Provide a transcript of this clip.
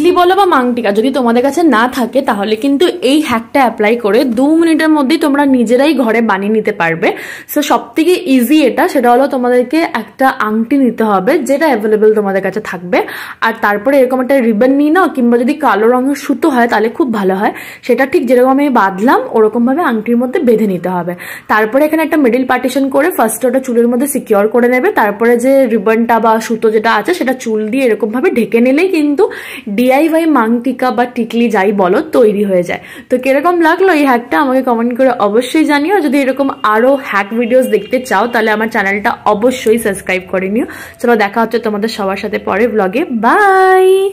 ইডলি বলো বা মাংটিকা যদি তোমাদের কাছে না থাকে তাহলে কিন্তু এই হ্যাকটা অ্যাপ্লাই করে দু মিনিটের মধ্যেই তোমরা নিজেরাই ঘরে বানিয়ে নিতে পারবে সো সব থেকে ইজি এটা সেটা হলো তোমাদেরকে একটা আংটি নিতে হবে যেটা অ্যাভেলেবেল তোমাদের কাছে থাকবে আর তারপরে এরকম একটা রিবন নিয়ে নাও কিংবা যদি কালো রঙের সুতো হয় তাহলে খুব ভালো হয় সেটা ঠিক যেরকম আমি বাঁধলাম ওরকমভাবে আংটির মধ্যে বেঁধে নিতে হবে তারপরে এখানে একটা মিডিল পার্টিশন করে ফার্স্ট ওটা চুলের মধ্যে সিকিওর করে নেবে তারপরে যে রিবনটা বা সুতো যেটা আছে সেটা চুল দিয়ে এরকমভাবে ঢেকে নিলেই কিন্তু ডি ডিআইওয়াই মাংটিকা বা টিকলি যাই বলো তৈরি হয়ে যায় তো কিরকম লাগলো এই হ্যাকটা আমাকে কমেন্ট করে অবশ্যই জানিও যদি এরকম আরও হ্যাক ভিডিওস দেখতে চাও তাহলে আমার চ্যানেলটা অবশ্যই সাবস্ক্রাইব করে নিও চলো দেখা হচ্ছে তোমাদের সবার সাথে পরে ব্লগে বাই